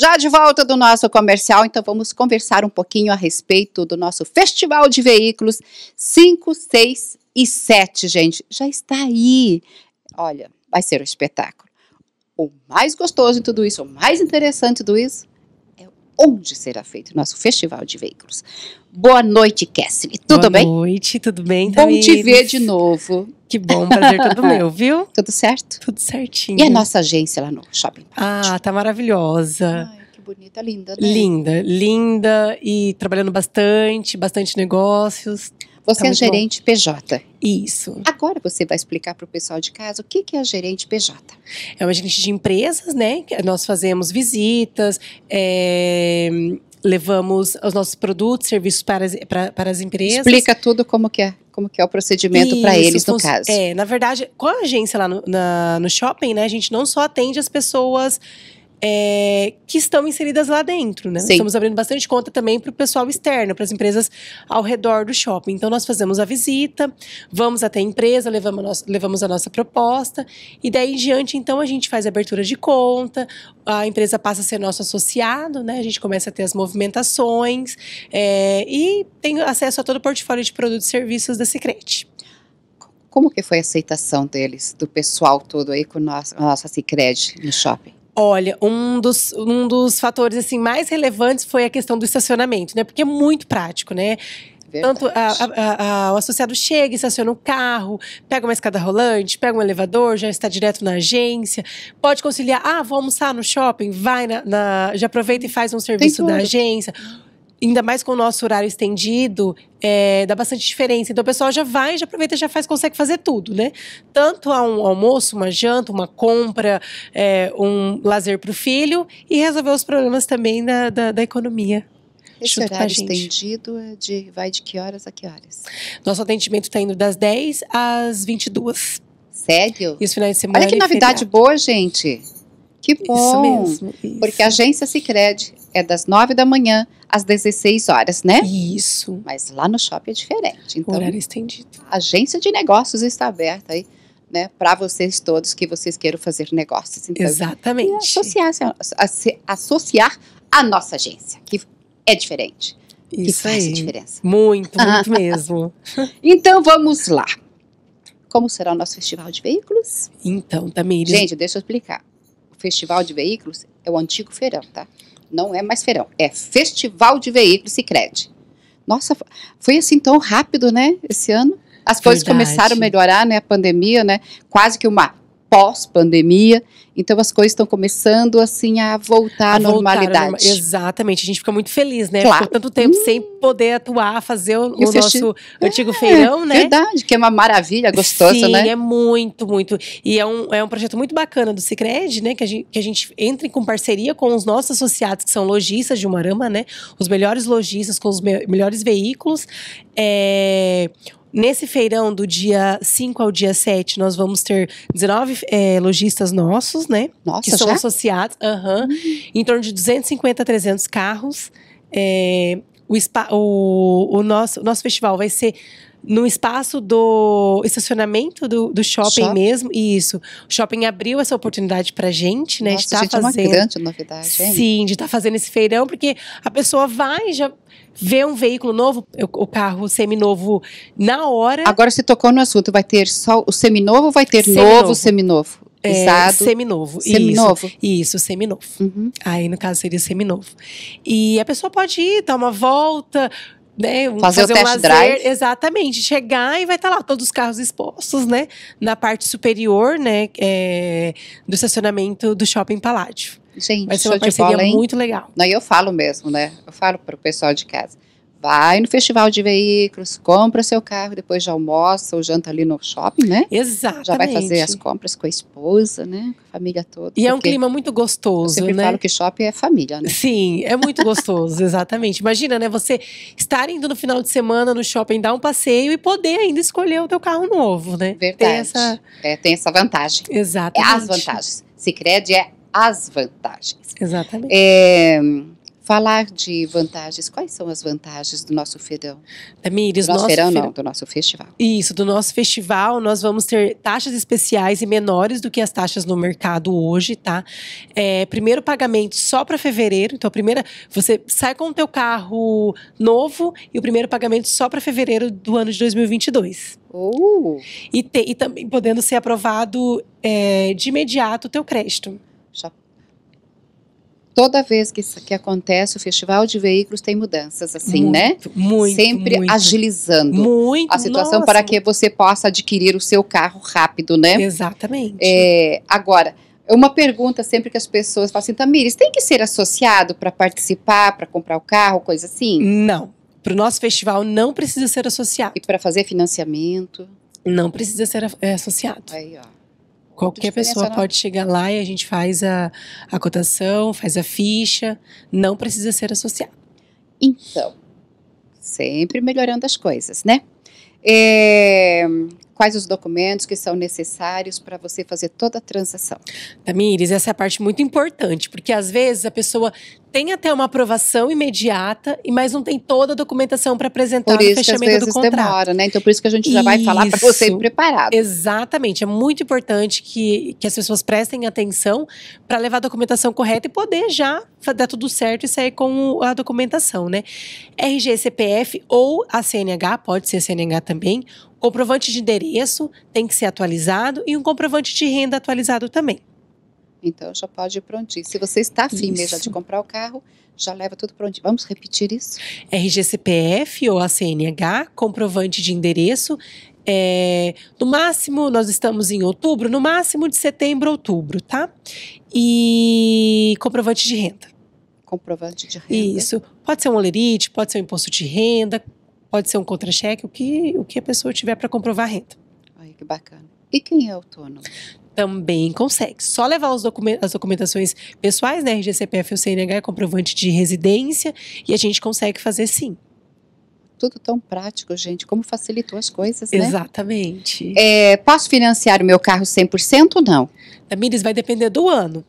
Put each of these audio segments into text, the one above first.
Já de volta do nosso comercial, então vamos conversar um pouquinho a respeito do nosso Festival de Veículos 5, 6 e 7, gente. Já está aí. Olha, vai ser um espetáculo. O mais gostoso de tudo isso, o mais interessante de tudo isso onde será feito o nosso festival de veículos. Boa noite, Cassidy. Tudo Boa bem? Boa noite, tudo bem? Bom te ver de novo. Que bom, prazer todo meu, viu? Tudo certo? Tudo certinho. E a nossa agência lá no Shopping Party? Ah, tá maravilhosa. Ai, que bonita, linda, né? Linda, linda e trabalhando bastante, bastante negócios. Você tá é gerente bom. PJ. Isso. Agora você vai explicar para o pessoal de casa o que, que é a gerente PJ. É uma gerente de empresas, né? Nós fazemos visitas, é, levamos os nossos produtos, serviços para as, para, para as empresas. Explica tudo como que é, como que é o procedimento para eles, no caso. É, na verdade, com a agência lá no, na, no shopping, né? A gente não só atende as pessoas é, que estão inseridas lá dentro, né? Sim. Estamos abrindo bastante conta também para o pessoal externo, para as empresas ao redor do shopping. Então, nós fazemos a visita, vamos até a empresa, levamos a nossa, levamos a nossa proposta, e daí em diante, então, a gente faz a abertura de conta, a empresa passa a ser nosso associado, né? A gente começa a ter as movimentações é, e tem acesso a todo o portfólio de produtos e serviços da Secret. Como que foi a aceitação deles, do pessoal todo aí com a nossa, a nossa no shopping? Olha, um dos, um dos fatores assim mais relevantes foi a questão do estacionamento, né? Porque é muito prático, né? Verdade. Tanto a, a, a, o associado chega, estaciona o um carro, pega uma escada rolante, pega um elevador, já está direto na agência, pode conciliar, ah, vou almoçar no shopping, vai na, na já aproveita e faz um serviço da agência ainda mais com o nosso horário estendido, é, dá bastante diferença. Então o pessoal já vai, já aproveita, já faz, consegue fazer tudo, né? Tanto a um almoço, uma janta, uma compra, é, um lazer para o filho e resolver os problemas também da, da, da economia. Esse horário estendido é de, vai de que horas a que horas? Nosso atendimento está indo das 10 às 22. Sério? E os finais de semana. Olha que é novidade feriado. boa, gente. Que bom! Isso mesmo. Isso. Porque a agência Cicred é das 9 da manhã às 16 horas, né? Isso. Mas lá no shopping é diferente. Então, horário é estendido. A agência de negócios está aberta aí. Né, para vocês todos que vocês queiram fazer negócios. Então, Exatamente. Associar, associar a nossa agência, que é diferente. Isso que faz aí. a diferença. Muito, muito mesmo. então vamos lá. Como será o nosso festival de veículos? Então, também Gente, deixa eu explicar. Festival de Veículos é o antigo feirão, tá? Não é mais feirão, é Festival de Veículos e Crédito. Nossa, foi assim tão rápido, né, esse ano? As coisas Verdade. começaram a melhorar, né, a pandemia, né? Quase que uma pós-pandemia. Então as coisas estão começando assim a voltar à a né, normalidade. Voltar, exatamente, a gente fica muito feliz, né? Claro. Por tanto tempo hum. sem poder atuar, fazer o, o nosso antigo é, feirão, né? Verdade, que é uma maravilha, gostosa, Sim, né? Sim, é muito, muito. E é um, é um projeto muito bacana do Cicred, né? Que a gente, que a gente entre com parceria com os nossos associados, que são lojistas de Umarama, né? Os melhores lojistas com os me melhores veículos. É, Nesse feirão, do dia 5 ao dia 7, nós vamos ter 19 é, eh, lojistas nossos, né? Nossa, que são já? associados. Uhum, uhum. Em torno de 250 a 300 carros. É, o, spa, o, o, nosso, o nosso festival vai ser no espaço do estacionamento do, do shopping, shopping, mesmo. Isso. O shopping abriu essa oportunidade pra gente, né? Nossa, de tá gente, fazendo. É uma grande novidade, hein? Sim, de estar tá fazendo esse feirão, porque a pessoa vai já vê um veículo novo, o carro seminovo na hora. Agora se tocou no assunto, vai ter só o seminovo, vai ter seminovo. novo seminovo. É, seminovo. Seminovo. Isso, isso seminovo. Uhum. Aí, no caso, seria seminovo. E a pessoa pode ir, dar uma volta, né, fazer, fazer, o test um lazer, drive. Exatamente, chegar e vai estar tá lá todos os carros expostos, né? Na parte superior, né? É, do estacionamento do Shopping Paládio. Gente, vai ser uma parceria bola, muito legal. Não, eu falo mesmo, né? Eu falo para o pessoal de casa vai no festival de veículos, compra seu carro, depois já almoça ou janta ali no shopping, né? Exatamente. Já vai fazer as compras com a esposa, né? Com a família toda. E é um clima muito gostoso, eu sempre né? falo que shopping é família, né? Sim, é muito gostoso, exatamente. Imagina, né? Você estar indo no final de semana no shopping, dar um passeio e poder ainda escolher o teu carro novo, né? Verdade. Tem essa, é, tem essa vantagem. Exatamente. É as vantagens. Sicredi é as vantagens. Exatamente. É falar de vantagens. Quais são as vantagens do nosso feirão? Tamires, do nosso, nosso feirão, não, do nosso festival. Isso, do nosso festival, nós vamos ter taxas especiais e menores do que as taxas no mercado hoje, tá? É, primeiro pagamento só para fevereiro. Então, a primeira, você sai com o teu carro novo e o primeiro pagamento só para fevereiro do ano de 2022. Uh. E, te, e também podendo ser aprovado é, de imediato o teu crédito toda vez que, que acontece o festival de veículos tem mudanças, assim, né? muito, né? Muito, Sempre muito. agilizando muito, a situação nossa. para que você possa adquirir o seu carro rápido, né? Exatamente. É, agora, uma pergunta sempre que as pessoas falam assim, Tamires, tem que ser associado para participar, para comprar o carro, coisa assim? Não. Para o nosso festival não precisa ser associado. E para fazer financiamento? Não precisa ser é, associado. Aí, ó qualquer pessoa não. pode chegar lá e a gente faz a, a cotação, faz a ficha, não precisa ser associado. Então, sempre melhorando as coisas, né? É, quais os documentos que são necessários para você fazer toda a transação. Tamires, essa é a parte muito importante, porque às vezes a pessoa tem até uma aprovação imediata, mas não tem toda a documentação para apresentar por isso, no fechamento que às vezes do contrato. demora, né? Então por isso que a gente já isso, vai falar para você ir preparado. Exatamente, é muito importante que, que as pessoas prestem atenção para levar a documentação correta e poder já dar tudo certo e sair com a documentação, né? RG, CPF ou a CNH, pode ser a CNH também, Comprovante de endereço tem que ser atualizado e um comprovante de renda atualizado também. Então já pode ir prontinho. Se você está afim isso. mesmo de comprar o carro, já leva tudo prontinho. Vamos repetir isso? RGCPF ou a CNH, comprovante de endereço. É, no máximo, nós estamos em outubro, no máximo de setembro, outubro, tá? E comprovante de renda. Comprovante de renda. Isso. Pode ser um olerite, pode ser um imposto de renda, Pode ser um contra-cheque, o que, o que a pessoa tiver para comprovar a renda. Olha que bacana. E quem é autônomo? Também consegue. Só levar documenta as documentações pessoais, né? RGCPF ou CNH, é comprovante de residência, e a gente consegue fazer sim tudo tão prático, gente, como facilitou as coisas, né? Exatamente. É, posso financiar o meu carro 100% ou não? Tamires, vai depender do ano.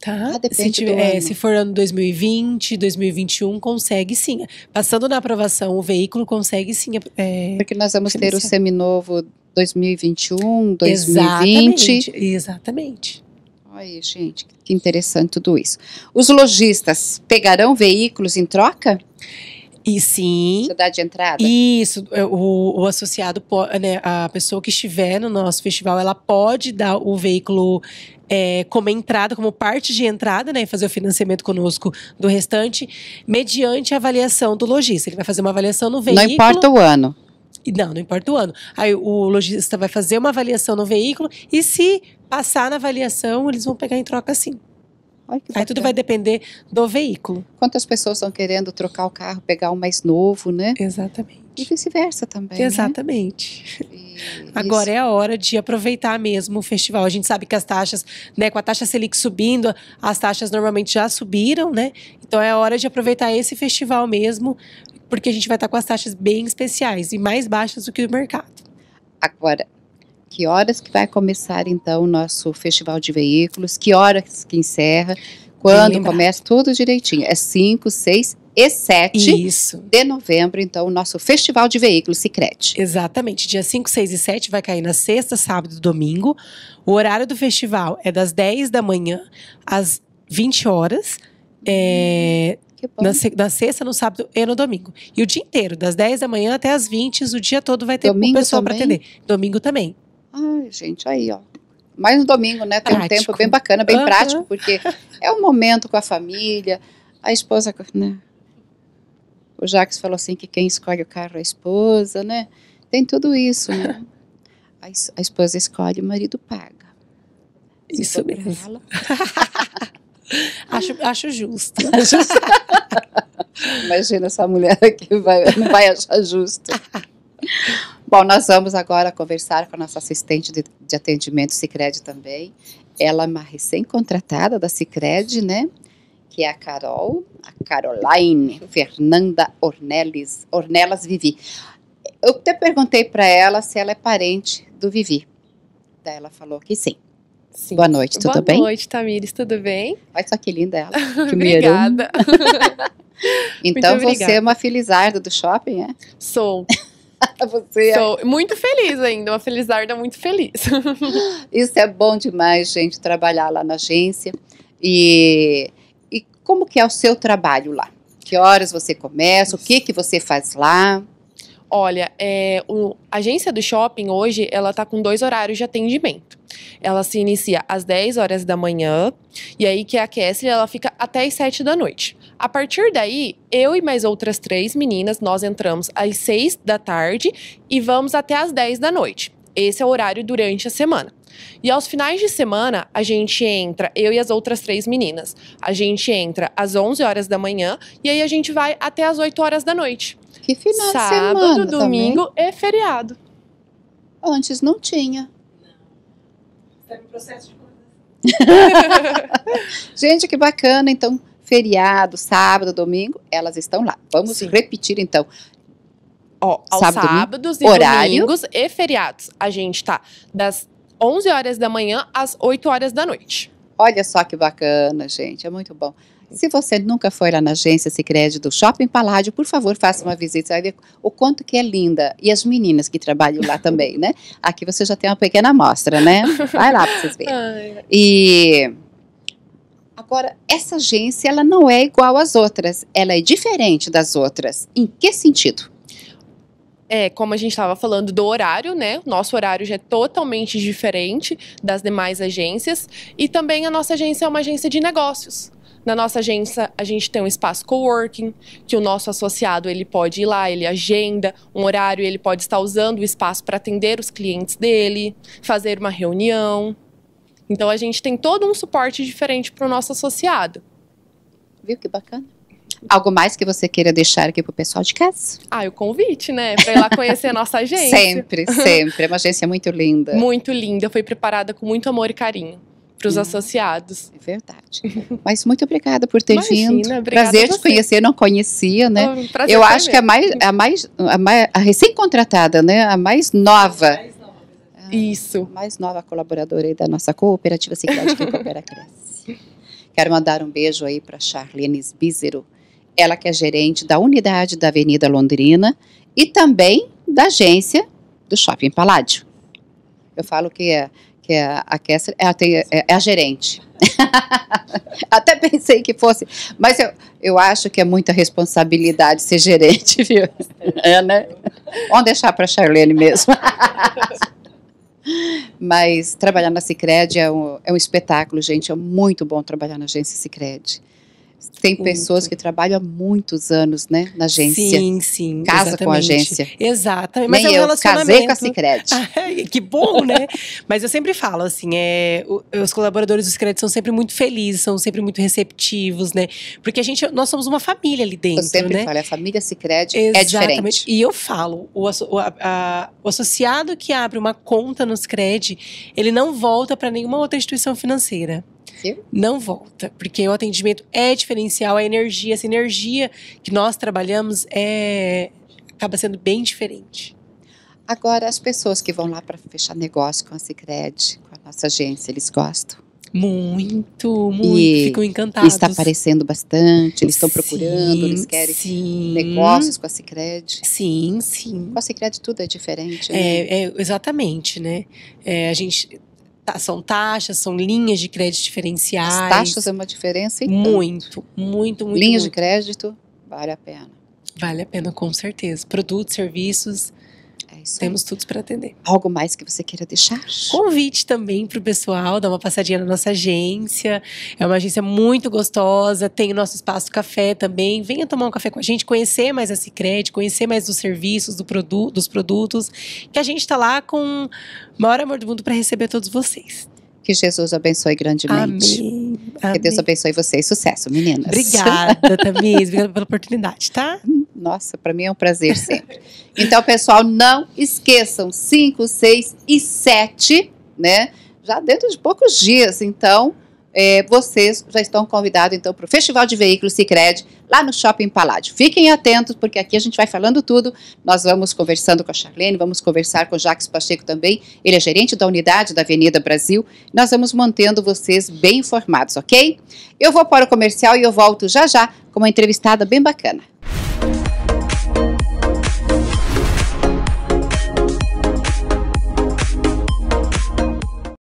Tá. Ah, se, tiver, É, se for ano 2020, 2021, consegue sim. Passando na aprovação, o veículo consegue sim. É, Porque nós vamos ter o seminovo 2021, 2020. Exatamente. exatamente. Olha, gente, que interessante tudo isso. Os lojistas pegarão veículos em troca? E sim. Cidade de entrada. Isso, é, o, o associado, né, a pessoa que estiver no nosso festival, ela pode dar o veículo é, como entrada, como parte de entrada, né, fazer o financiamento conosco do restante, mediante a avaliação do lojista. Ele vai fazer uma avaliação no veículo. Não importa o ano. Não, não importa o ano. Aí o lojista vai fazer uma avaliação no veículo e se passar na avaliação, eles vão pegar em troca sim. Olha Aí tudo vai depender do veículo. Quantas pessoas estão querendo trocar o carro, pegar um mais novo, né? Exatamente. E vice-versa também. Né? Exatamente. Né? Agora isso. é a hora de aproveitar mesmo o festival. A gente sabe que as taxas, né, com a taxa Selic subindo, as taxas normalmente já subiram, né? Então é a hora de aproveitar esse festival mesmo, porque a gente vai estar com as taxas bem especiais e mais baixas do que o mercado. Agora, que horas que vai começar então o nosso festival de veículos? Que horas que encerra? Quando começa? Tudo direitinho. É 5, 6 e 7 de novembro, então, o nosso Festival de Veículos Sicredi. Exatamente. Dia 5, 6 e 7 vai cair na sexta, sábado e domingo. O horário do festival é das 10 da manhã às 20 horas. É, hum, na, na, sexta, no sábado e no domingo. E o dia inteiro, das 10 da manhã até as 20, o dia todo vai ter domingo pessoal para atender. Domingo também. Ai, gente, aí, ó. Mais no domingo, né? Tem prático. um tempo bem bacana, bem uhum. prático, porque é um momento com a família, a esposa, né? O Jacques falou assim que quem escolhe o carro é a esposa, né? Tem tudo isso, né? A, a esposa escolhe, o marido paga. Se isso mesmo. acho, acho justo. Imagina essa mulher que vai, não vai achar justo. Bom, nós vamos agora conversar com a nossa assistente de, de atendimento Cicred também. Ela é uma recém-contratada da Cicred, né? Que é a Carol, a Caroline Fernanda Ornelis, Ornelas Vivi. Eu até perguntei para ela se ela é parente do Vivi. Daí ela falou que sim. Sim. Boa noite, tudo Boa bem? Boa noite, Tamires, tudo bem? Olha só que linda ela. Que obrigada. então você é uma filizarda do shopping, é? Sou. Você é Sou é... muito feliz ainda, uma felizarda muito feliz. Isso é bom demais, gente, trabalhar lá na agência. E, e como que é o seu trabalho lá? Que horas você começa? O que que você faz lá? Olha, é, o, a agência do shopping hoje, ela tá com dois horários de atendimento. Ela se inicia às 10 horas da manhã, e aí que aquece, ela fica até as 7 da noite. A partir daí, eu e mais outras três meninas, nós entramos às seis da tarde e vamos até às dez da noite. Esse é o horário durante a semana. E aos finais de semana, a gente entra, eu e as outras três meninas. A gente entra às 11 horas da manhã e aí a gente vai até às 8 horas da noite. Que final Sábado, de semana domingo também. e feriado. Antes não tinha. Tá processo de Gente, que bacana. Então, feriado, sábado, domingo, elas estão lá. Vamos Sim. repetir então. Ó, aos sábado, sábados domingo, e horário. domingos e feriados. A gente tá das 11 horas da manhã às 8 horas da noite. Olha só que bacana, gente. É muito bom. Se você nunca foi lá na agência Sicredi do Shopping Paládio, por favor, faça uma visita. Você vai ver o quanto que é linda. E as meninas que trabalham lá também, né? Aqui você já tem uma pequena amostra, né? Vai lá para vocês verem. E Agora, essa agência ela não é igual às outras, ela é diferente das outras. Em que sentido? É, como a gente estava falando do horário, né? Nosso horário já é totalmente diferente das demais agências e também a nossa agência é uma agência de negócios. Na nossa agência, a gente tem um espaço coworking, que o nosso associado ele pode ir lá, ele agenda um horário, ele pode estar usando o espaço para atender os clientes dele, fazer uma reunião. Então a gente tem todo um suporte diferente para o nosso associado. Viu que bacana? Algo mais que você queira deixar aqui pro pessoal de casa? Ah, o convite, né? Para ir lá conhecer a nossa agência. Sempre, sempre. É uma agência muito linda. Muito linda. Foi preparada com muito amor e carinho para os hum, associados. É verdade. Mas muito obrigada por ter Imagina, vindo. Prazer te conhecer, não conhecia, né? prazer Eu acho é mesmo. que a mais, a mais, a mais, a recém-contratada, né? A mais nova isso. Mais nova colaboradora aí da nossa cooperativa Cidade que Coopera Cresce. Quero mandar um beijo aí para Charlene Bízero, ela que é gerente da unidade da Avenida Londrina e também da agência do Shopping Paládio. Eu falo que é que é a Kessler, é a, é, é a gerente. Até pensei que fosse, mas eu, eu acho que é muita responsabilidade ser gerente, viu? É, né? Vamos deixar para a Charlene mesmo. Mas trabalhar na Cicred é um, é um espetáculo, gente. É muito bom trabalhar na agência Cicred. Tem muito. pessoas que trabalham há muitos anos, né, na agência. Sim, sim. Casa exatamente. com a agência. Exatamente. Mas Nem é um eu casei com a Cicred. que bom, né? Mas eu sempre falo assim, é, os colaboradores do Cicred são sempre muito felizes, são sempre muito receptivos, né? Porque a gente, nós somos uma família ali dentro, Eu sempre né? falo, a família Cicred é diferente. E eu falo, o, a, a, o, associado que abre uma conta no Cicred, ele não volta para nenhuma outra instituição financeira. Não volta, porque o atendimento é diferencial, a energia, essa energia que nós trabalhamos é acaba sendo bem diferente. Agora, as pessoas que vão lá para fechar negócio com a Cicred, com a nossa agência, eles gostam? Muito, muito. E ficam encantados. Está aparecendo bastante, eles estão procurando, eles querem sim. negócios com a Cicred. Sim, sim. Com a Cicred tudo é diferente, é, né? É, é exatamente, né? É, a gente são taxas, são linhas de crédito diferenciais. As taxas é uma diferença muito, muito, muito, muito. Linhas muito. de crédito vale a pena. Vale a pena, com certeza. Produtos, serviços isso Temos aí. tudo para atender. Algo mais que você queira deixar? Convite também para o pessoal, dar uma passadinha na nossa agência. É uma agência muito gostosa, tem o nosso espaço café também. Venha tomar um café com a gente, conhecer mais a Cicred, conhecer mais dos serviços, do produ dos produtos, que a gente está lá com o maior amor do mundo para receber todos vocês. Que Jesus abençoe grandemente. Amém. Que Deus abençoe vocês. Sucesso, meninas. Obrigada, também Obrigada pela oportunidade, tá? Nossa, para mim é um prazer sempre. então, pessoal, não esqueçam 5, 6 e 7, né? Já dentro de poucos dias. Então, é, vocês já estão convidados então para o Festival de Veículos Cicred lá no Shopping Paládio. Fiquem atentos porque aqui a gente vai falando tudo. Nós vamos conversando com a Charlene, vamos conversar com o Jacques Pacheco também. Ele é gerente da unidade da Avenida Brasil. Nós vamos mantendo vocês bem informados, ok? Eu vou para o comercial e eu volto já já com uma entrevistada bem bacana.